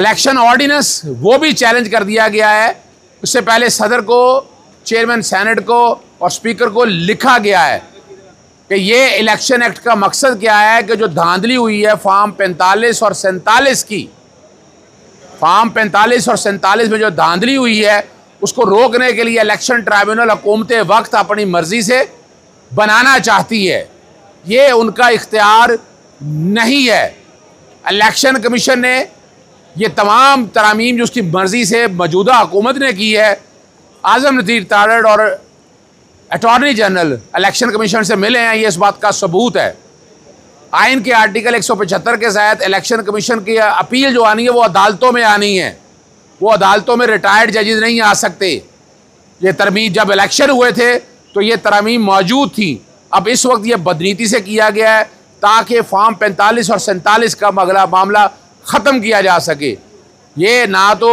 election ordinance वो भी challenge कर दिया गया है उससे पहले सदर को चेयरमैन सेनेट को और स्पीकर को लिखा गया है कि ये इलेक्शन एक्ट का मकसद क्या है कि जो धांधली हुई है फार्म 45 और सैंतालीस की फार्म 45 और सैंतालीस में जो धांधली हुई है उसको रोकने के लिए इलेक्शन ट्राइब्यूनल हुकूमत वक्त अपनी मर्ज़ी से बनाना चाहती है ये उनका इख्तियार नहीं है इलेक्शन कमीशन ने ये तमाम तरामीम जो उसकी मर्ज़ी से मौजूदा हुकूमत ने की है आज़म नदीर तारड़ और अटॉर्नी जनरल इलेक्शन कमीशन से मिले हैं ये इस बात का सबूत है आइन के आर्टिकल 175 के तहत इलेक्शन कमीशन की अपील जो आनी है वो अदालतों में आनी है वो अदालतों में रिटायर्ड जजेज नहीं आ सकते ये तरमीम जब इलेक्शन हुए थे तो ये तरामीम मौजूद थी अब इस वक्त ये बदनीति से किया गया है ताकि फॉर्म पैंतालीस और सैंतालीस का अगला मामला ख़त्म किया जा सके ये ना तो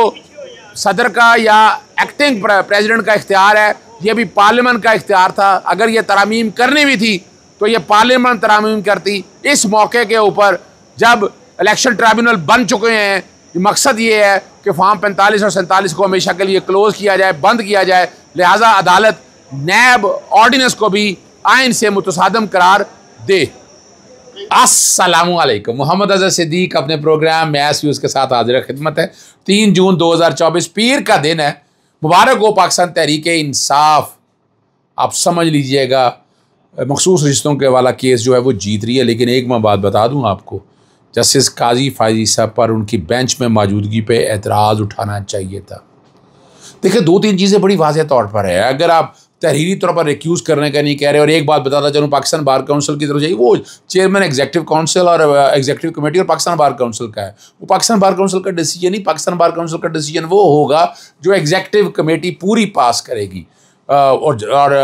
सदर का या एक्टिंग प्रेसिडेंट का इख्तियार है ये भी पार्लियामेंट का इख्तियार था अगर ये तरामीम करनी भी थी तो ये पार्लियामेंट तरामीम करती इस मौके के ऊपर जब इलेक्शन ट्राइब्यूनल बन चुके हैं मकसद ये है कि फॉर्म पैंतालीस और सैंतालीस को हमेशा के लिए क्लोज़ किया जाए बंद किया जाए लिहाजा अदालत नैब ऑर्डीनेंस को भी आइन से मुतसादम करार दे असलकम मोहम्मद अजहर सिद्दीक अपने प्रोग्राम मैस व्यूज़ के साथ हाजिर खिदमत है तीन जून 2024 पीर का दिन है मुबारक हो पाकिस्तान तहरीक इंसाफ आप समझ लीजिएगा मखसूस रिश्तों के वाला केस जो है वो जीत रही है लेकिन एक मैं बात बता दूं आपको जस्टिस काजी फाजी साहब पर उनकी बेंच में मौजूदगी पे एतराज़ उठाना चाहिए था देखिए दो तीन चीज़ें बड़ी वाजह तौर पर है अगर आप तहरीरी तौर पर रिक्यूज़ करने का नहीं कह रहे और एक बात बताता चलूँ पाकिस्तान बार काउंसिल की तरफ जाइए वो चेयरमैन एग्जेक्टिव काउंसिल और एग्जेक्टिव कमेटी और पाकिस्तान बार काउंसिल का है वो पाकिस्तान बार काउंसिल का डिसीजन ही पाकिस्तान बार काउंसिल का डिसीजन वो होगा जो एग्जेक्टिव कमेटी पूरी पास करेगी और और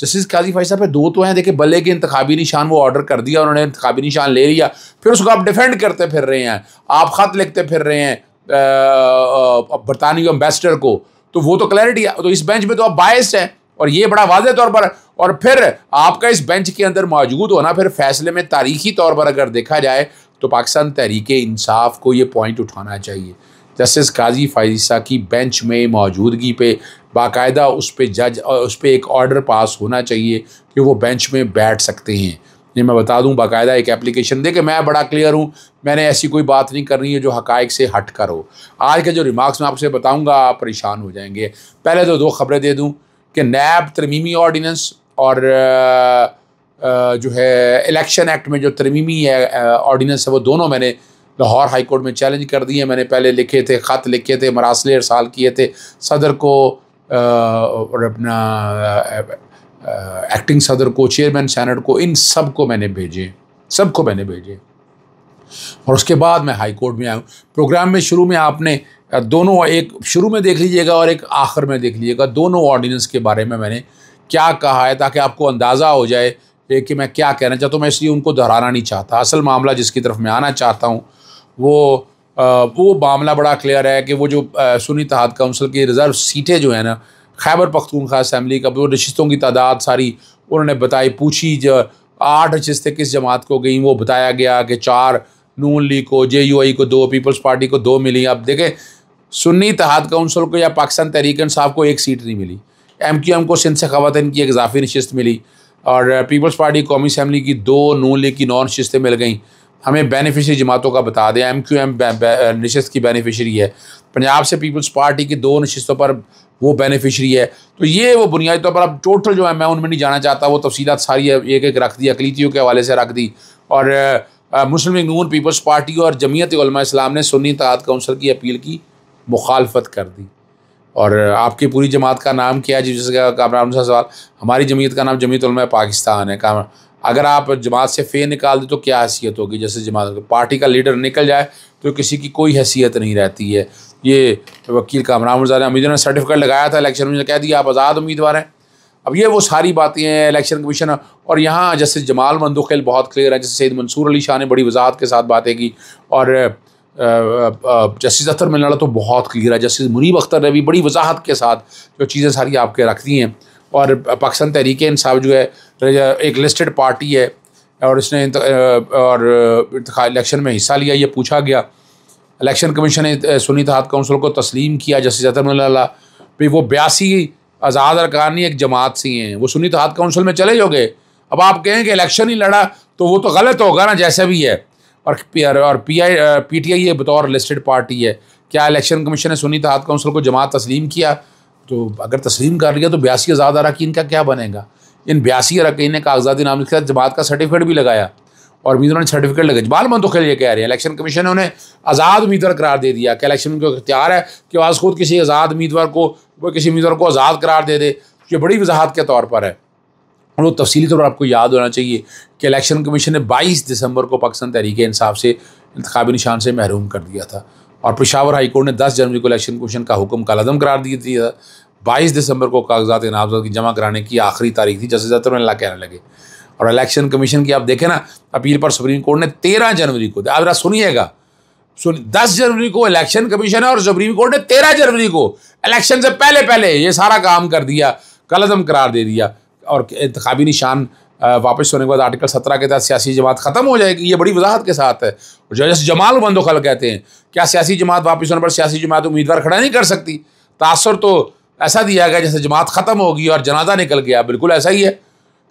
जस्टिस काजी फाई साहब दो तो हैं देखिए बल्ले के इंतबी निशान वो ऑर्डर कर दिया उन्होंने इंतबी निशान ले लिया फिर उसको आप डिफेंड करते फिर रहे हैं आप ख़त लिखते फिर रहे हैं बरतानवी एम्बेसडर को तो वो तो क्लैरिटी तो इस बेंच में तो आप बायस हैं और ये बड़ा वाजे तौर पर और फिर आपका इस बेंच के अंदर मौजूद होना फिर फैसले में तारीखी तौर पर अगर देखा जाए तो पाकिस्तान तहरीक इंसाफ को ये पॉइंट उठाना चाहिए जस्टिस काजी फाइसा की बेंच में मौजूदगी पे बाकायदा उस पर जज उस पर एक ऑर्डर पास होना चाहिए कि वो बेंच में बैठ सकते हैं ये मैं बता दूं बाकायदा एक एप्लीकेशन दे कि मैं बड़ा क्लियर हूँ मैंने ऐसी कोई बात नहीं करनी है जो हकाइक से हट कर हो आज के जो रिमार्क्स मैं आपसे बताऊँगा आप परेशान हो जाएंगे पहले तो दो खबरें दे दूँ कि नैब तरमीमी ऑर्डीनेंस और जो है इलेक्शन एक्ट में जो तरमीमी ऑर्डीनेंस है वो दोनों मैंने लाहौर हाई कोर्ट में चैलेंज कर दिए मैंने पहले लिखे थे ख़त लिखे थे मरासले अरसाल किए थे सदर को और अपना एक्टिंग सदर को चेयरमैन सैनट को इन सब को मैंने भेजे सबको मैंने भेजे और उसके बाद मैं हाई कोर्ट में आया हूँ प्रोग्राम में शुरू में आपने दोनों एक शुरू में देख लीजिएगा और एक आखिर में देख लीजिएगा दोनों ऑर्डिनेंस के बारे में मैंने क्या कहा है ताकि आपको अंदाज़ा हो जाए कि मैं क्या कहना चाहता हूँ मैं इसलिए उनको दोहराना नहीं चाहता असल मामला जिसकी तरफ मैं आना चाहता हूँ वो वो मामला बड़ा क्लियर है कि वो जो सुनी तहत काउंसिल की रिज़र्व सीटें जो है ना खैबर पख्तूनखा असम्बली का वो नशस्तों की तादाद सारी उन्होंने बताई पूछी जो आठ नशस्तें किस जमात को गई वो बताया गया कि चार नून लीग को जे यू आई को दो पीपल्स पार्टी को दो मिली अब देखें सुन्नी तहत काउंसिल को या पाकिस्तान तहरीक साहब को एक सीट नहीं मिली एम क्यू एम को सिंध से खातन की एक इजाफी नशस्त मिली और पीपल्स पार्टी कौमी असम्बली की दो नू ले की नौ नशस्तें मिल गई हमें बेनिफिशरी जमातों का बता दें एम क्यू एम नशस्त की बेनिफिशरी है पंजाब से पीपल्स पार्टी की दो नशस्तों पर वो बेनिफिशरी है तो ये वो बुनियादी तौर पर अब टोटल जो है मैं उनमें नहीं जाना चाहता वो तफसीत सारी एक एक रख दी अकलीतियों के हवाले से रख दी और मुस्लिम नून पीपल्स पार्टी और जमीयत इस्लाम ने सुन्नी तहत काउंसिल की अपील की मुखालफत कर दी और आपकी पूरी जमात का नाम क्या जिसका जैसे कामरान साहब सवाल हमारी जमीयत का नाम जमीत पाकिस्तान है काम अगर आप जमात से फ़े निकाल दें तो क्या हैसियत होगी जैसे जमात पार्टी का लीडर निकल जाए तो किसी की कोई हैसियत नहीं रहती है ये वकील कामराम रजा ने उम्मीदवार ने सर्टिफिकेट लगाया था इलेक्शन में कह दिया आप आज़ाद उम्मीदवार हैं अब ये वो सारी बातें हैं इलेक्शन कमीशन और यहाँ जैसे जमाल मंदुखिल बहुत क्लियर है जैसे सैद मंसूर अली शाह ने बड़ी वजाहत के साथ बातें की और जस्टिस अख्तर मिलनाड़ा तो बहुत क्लियर है जस्टिस मुनीब अख्तर ने भी बड़ी वजाहत के साथ जो चीज़ें सारी आपके रख दी हैं और पाकिस्तान तहरीक इंसाफ जो है एक लिस्टेड पार्टी है और इसने और इलेक्शन में हिस्सा लिया ये पूछा गया इलेक्शन कमीशन ने सुनी तहत काउंसिल को तस्लीम किया जस्टिस अतर मिल्ला भी वो बयासी आज़ाद अरकानी एक जमात सी हैं वो सुनी तहत काउंसिल में चले जाओगे अब आप कहें कि इलेक्शन ही लड़ा तो वो तो गलत होगा ना जैसे भी है और और P I P T I ये बतौर लिस्टेड पार्टी है क्या इलेक्शन कमीशन ने सुनी तहत काउंसिल को जमात तस्लीम किया तो अगर तस्लीम कर लिया तो बयासी आज़ाद अरकान का क्या बनेगा इन बयासी अरकान ने कागजाती नाम के साथ जमात का सर्टिफिकेट भी लगाया और उम्मीदवारों ने सर्टिफिकेट लगे जबाल मंतुखल ये कह रहे हैं इलेक्शन कमीशन ने उन्हें आज़ाद उम्मीदवार करार दे दिया क्या इलेक्शन को अख्तियार है कि वाज खुद किसी आज़ाद उम्मीदवार को किसी उम्मीदवार को आज़ाद करार दे दे ये बड़ी वजाहत के तौर पर है और वो तफसली तौर पर आपको याद होना चाहिए कि इलेक्शन कमीशन ने 22 दिसंबर को पाकिस्तान तहरीक इंसाफ से इंतबी निशान से महरूम कर दिया था और पिशावर हाईकोर्ट ने 10 जनवरी को इलेक्शन कमीशन का हुक्म कलदम करार दिया था बाईस दिसंबर को कागजात इनामजात की जमा कराने की आखिरी तारीख थी जैसे ज़्यादातर अल्लाह कहने लगे और इलेक्शन कमीशन की आप देखें ना अपील पर सुप्रीम कोर्ट ने तेरह जनवरी को आप जरा सुनिएगा सुन दस जनवरी को इलेक्शन कमीशन है और सुप्रीम कोर्ट ने तेरह जनवरी को इलेक्शन से पहले पहले ये सारा काम कर दिया कलदम करार दे दिया और इंतबी निशान वापस होने के बाद आर्टिकल सत्रह के तहत सियासी जमात ख़त्म हो जाएगी ये बड़ी वजाहत के साथ है जजस जमाल बंदोखल कहते हैं क्या सियासी जमात वापस होने पर सियासी जमात उम्मीदवार खड़ा नहीं कर सकती तासर तो ऐसा दिया गया जैसे जमात ख़त्म होगी और जनाजा निकल गया बिल्कुल ऐसा ही है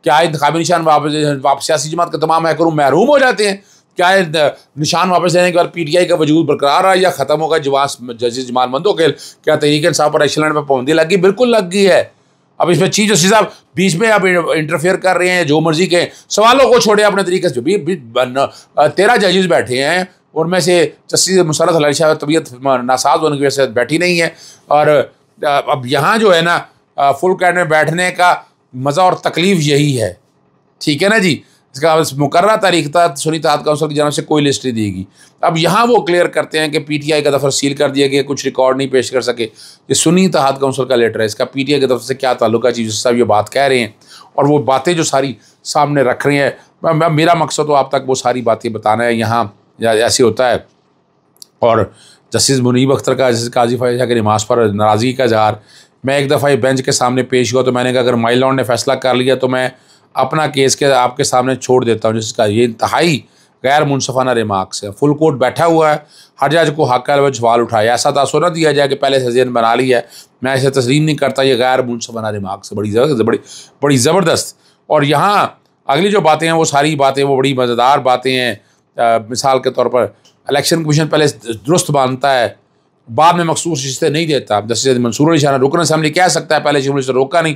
क्या इंतबी निशान वापस वापस सियासी जमात के तमाम महकरूम महरूम हो जाते हैं क्या निशान वापस लेने के बाद पी टी आई का वजूद बरकरार है या ख़त्म होगा जवास जजिस जमाल मंदोखेल क्या तरीके साहब पर एक्सलैंड पर पाबंदी लग गई बिल्कुल लग गई है अब इसमें चीज जोशी साहब बीच में आप इंटरफेयर कर रहे हैं जो मर्जी के सवालों को छोड़े अपने तरीके से भी, तेरह जजेस बैठे हैं उनमें से जस्टिस मुसरत अली शाह तबीयत नासाज होने की वजह से बैठी नहीं है और अब यहाँ जो है ना फुल कैट में बैठने का मज़ा और तकलीफ़ यही है ठीक है ना जी इसका मुकर्रा तारीख था सुनी तहत काउंसिल की जानब से कोई लिस्ट नहीं देगी अब यहाँ वो क्लियर करते हैं कि पी टी आई का दफ़र सील कर दिया गया कुछ रिकॉर्ड नहीं पेश कर सके ये सुनी तहत काउंसिल का लेटर है इसका पी टी आई के दफ़र से क्या ताल्लुक है चीफ साहब ये बात कह रहे हैं और वो बातें जो सारी सामने रख रही हैं मेरा मकसद तो आप तक वो सारी बातें बताना है यहाँ ऐसे होता है और जस्टिस मुनीब अख्तर का जस्टिस काजी फाइजा के नमाज पर नाराज़गी का इजहार मैं एक दफ़ा ये बेंच के सामने पेश हुआ तो मैंने कहा अगर माई लॉन्ड ने फैसला कर लिया तो मैं अपना केस के आपके सामने छोड़ देता हूँ जिसका ये इंतहाई गैर मुनफाना रिमार्क्स है फुल कोर्ट बैठा हुआ है हर जज को हकल का सवाल उठाया ऐसा तासर ना दिया जाए कि पहले से जेन बना ली है मैं इसे तस्लीम नहीं करता ये गैर मुनफाना रिमार्क्स बड़ी बड़ी बड़ी ज़बरदस्त और यहाँ अगली जो बातें हैं वो सारी बातें वो बड़ी मज़ेदार बातें हैं मिसाल के तौर पर इलेक्शन कमीशन पहले दुरुस्त मानता है बाद में मखसूस रिश्ते नहीं देता जैसे मंसूर अली शाह रुकन असम्बली कह सकता है पहले शिमला से रोका नहीं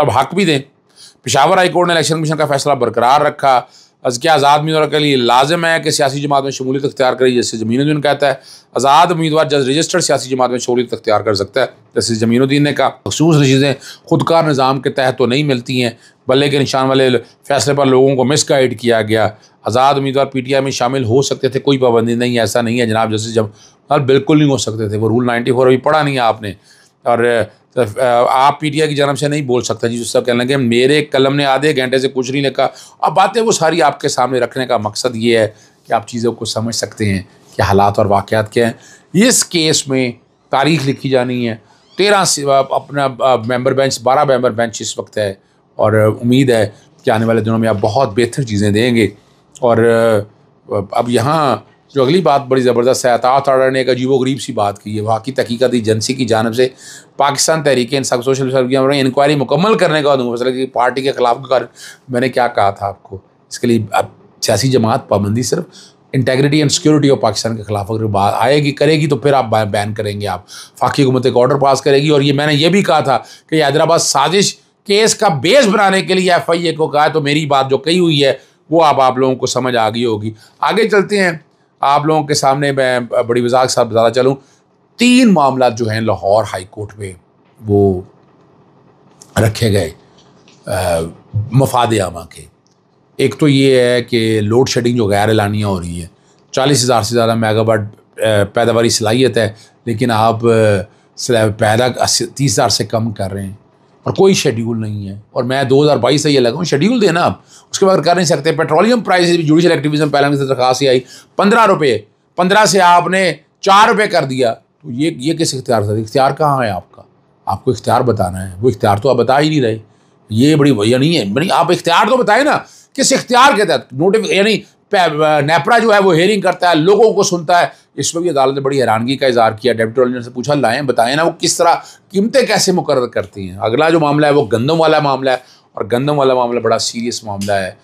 तब हक भी दें पिशावर हाईकोर्ट ने इलेक्शन कमीशन का फैसला बरकरार रखा अजके आज़ाद उम्मीदवार के लिए लाजम है कि सियासी जमात में शमूलियत अख्तियार करे जैसे जमीनुद्दीन कहता है आज़ाद उम्मीदवार जज रजिस्टर्ड सियासी जमात में शमूलियत अख्तियार कर सकता है जैसे जमीनुद्दीन ने कहा मखसूस चीज़ें खुदकार निज़ाम के तहत तो नहीं मिलती हैं बल्ले के निशान वाले फैसले पर लोगों को मिस गाइड किया गया आज़ाद उम्मीदवार पी टी आई में शामिल हो सकते थे कोई पाबंदी नहीं ऐसा नहीं है जनाब जैसे जम हाँ, बिल्कुल नहीं हो सकते थे वो रूल नाइन्टी फोर अभी पढ़ा नहीं है आपने और तो, आप पीटीआई की जन्म से नहीं बोल सकते जी साहब कहने लगे मेरे कलम ने आधे घंटे से कुछ नहीं लिखा अब बातें वो सारी आपके सामने रखने का मकसद ये है कि आप चीज़ों को समझ सकते हैं कि हालात और वाक़ात क्या हैं इस केस में तारीख लिखी जानी है तेरह अपना मेम्बर बेंच बारह मेम्बर बेंच इस वक्त है और उम्मीद है कि आने वाले दिनों में आप बहुत बेहतर चीज़ें देंगे और अब यहाँ जो अगली बात बड़ी ज़बरदस्त है अतात आर्डर ने एक अजीब गरीब सी बात की है वहाँ की तहकीकत एजेंसी की जानब से पाकिस्तान तहरीक इंसाफ सोशल इंक्वायरी मुकम्मल करने का फैसला कि पार्टी के खिलाफ कर मैंने क्या कहा था आपको इसके लिए अब सियासी जमात पाबंदी सिर्फ integrity and security of Pakistan के खिलाफ अगर बात आएगी करेगी तो फिर आप बैन करेंगे आप फाकी हुकूमत एक ऑर्डर पास करेगी और ये मैंने ये भी कहा था कि हैदराबाद साजिश केस का बेस बनाने के लिए एफ आई ए को कहा तो मेरी बात जो कही हुई है वो आप आप लोगों को समझ आ गई होगी आगे चलते हैं आप लोगों के सामने मैं बड़ी मजाक साहब बताना चलूँ तीन मामला जो हैं लाहौर हाई कोर्ट में वो रखे गए मफाद आमा के एक तो ये है कि लोड शेडिंग जो गैर एलानियाँ हो रही हैं चालीस हज़ार से ज़्यादा मेगावाट पैदावारी सलाहियत है लेकिन आप पैदा तीस हज़ार से कम कर रहे हैं और कोई शेड्यूल नहीं है और मैं 2022 से ये लगाऊँ शेड्यूल देना आप उसके बाद कर नहीं सकते पेट्रोलियम प्राइस भी जुडिशल एक्टिविज्म पहले से दरखास्त आई पंद्रह रुपये पंद्रह से आपने चार रुपये कर दिया तो ये ये किस इख्तियार था इख्तियार कहाँ है आपका आपको इख्तियार बताना है वो इख्तियार तो आप बता ही नहीं रहे ये बड़ी वजह नहीं है बनी आप इख्तियार तो बताए ना किस इख्तियार के तहत नोटिफिक यानी नेपरा जो है वो हेयरिंग करता है लोगों को सुनता है इसमें भी अदालत ने बड़ी हैरानगी का इजहार किया डेप्टी गवर्नर से पूछा लाएँ बताएं ना वो किस तरह कीमतें कैसे मुकर करती हैं अगला जो मामला है वो गंदम वाला मामला है और गंदम वाला मामला बड़ा सीरियस मामला है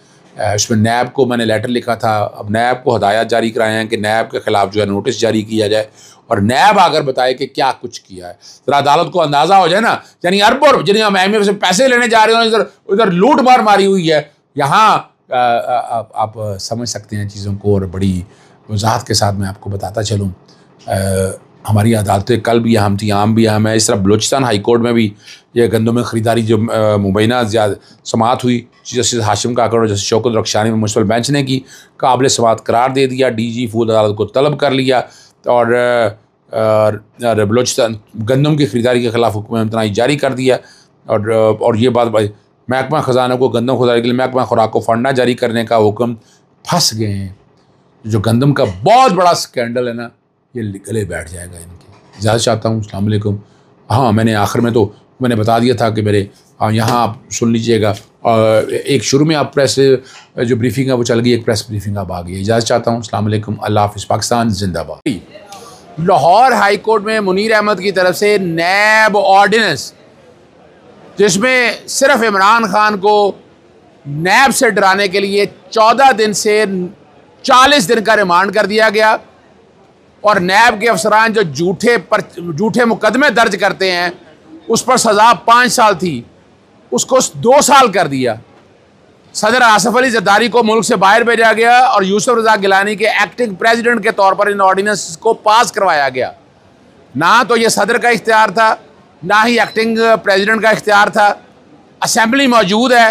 इसमें नैब को मैंने लेटर लिखा था अब नैब को हदायत जारी कराए हैं कि नैब के ख़िलाफ़ जो है नोटिस जारी किया जाए और नैब आकर बताए कि क्या कुछ किया है ज़रा अदालत को अंदाज़ा हो जाए ना यानी अरबों जिन्हें हम एम से पैसे लेने जा रहे हैं इधर उधर लूट मार मारी हुई है यहाँ आप समझ सकते हैं चीज़ों को और बड़ी वजाहत के साथ मैं आपको बताता चलूँ हमारी अदालतें कल भी हम थी आम भी हम है इस तरह बलूचिस्तान हाई कोर्ट में भी ये गंदों में ख़रीदारी जो मुबैना ज्यादा समात हुई जस्टिस हाशिम काकड़ और जस्टिस शौकत रक्षानी में मुंसिपल बेंच ने की काबिल समात करार दे दिया डी जी फूल अदालत को तलब कर लिया और बलोचिस्तान गंदम की ख़रीदारी के ख़िलाफ़ हुक्म इम्तनाई जारी कर दिया और और ये बात महकमा ख़जाना को गंदम खुदारी के लिए महकमा खुराक को फंडा जारी करने का हुक्म फंस गए हैं जो गंदम का बहुत बड़ा स्कैंडल है ना ये गले बैठ जाएगा इनके इजाज़ चाहता हूँ अल्लाम हाँ मैंने आखिर में तो मैंने बता दिया था कि मेरे हाँ, यहाँ आप सुन लीजिएगा और एक शुरू में आप प्रेस जो ब्रीफिंग है वो चल गई एक प्रेस ब्रीफिंग आप आ गई इजाज़त चाहता हूँ अल्लाम अल्लाह हाफ़ पाकिस्तान जिंदाबाद लाहौर हाई कोर्ट में मुनीर अहमद की तरफ से नैब ऑर्डिनेंस जिसमें सिर्फ इमरान खान को नैब से डराने के लिए चौदह दिन से चालीस दिन का रिमांड कर दिया गया और नैब के अफसरान जो झूठे पर झूठे मुकदमे दर्ज करते हैं उस पर सज़ा पाँच साल थी उसको दो साल कर दिया सदर आसफ अली जद्दारी को मुल्क से बाहर भेजा गया और यूसुफ रजा गिलानी के एक्टिंग प्रेसिडेंट के तौर पर इन ऑर्डिनेंस को पास करवाया गया ना तो ये सदर का इख्तियार था ना ही एक्टिंग प्रेसिडेंट का इख्तियार था असम्बली मौजूद है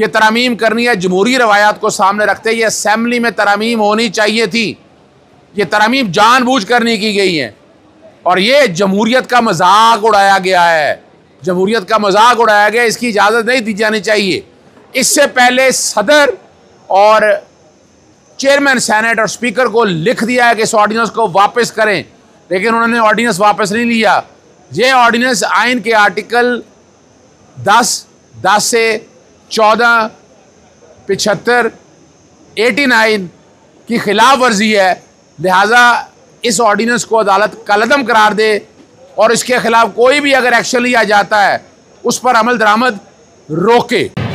ये तरामीम करनी है जमहूरी रवायात को सामने रखते ये असम्बली में तरामीम होनी चाहिए थी ये तरामीम जानबूझ कर नहीं की गई हैं और ये जमहूरीत का मजाक उड़ाया गया है जमहूरीत का मजाक उड़ाया गया इसकी इजाज़त नहीं दी जानी चाहिए इससे पहले सदर और चेयरमैन सैनेट और स्पीकर को लिख दिया है कि इस ऑर्डीनेंस को वापस करें लेकिन उन्होंने ऑर्डीनेंस वापस नहीं लिया ये ऑर्डीनेंस आइन के आर्टिकल दस दस से चौदह पिछहत्तर एटी नाइन की खिलाफ वर्जी है लिहाजा इस ऑर्डीनेंस को अदालत कलदम करार दे और इसके ख़िलाफ़ कोई भी अगर एक्शन लिया जाता है उस पर अमल दरामद रोके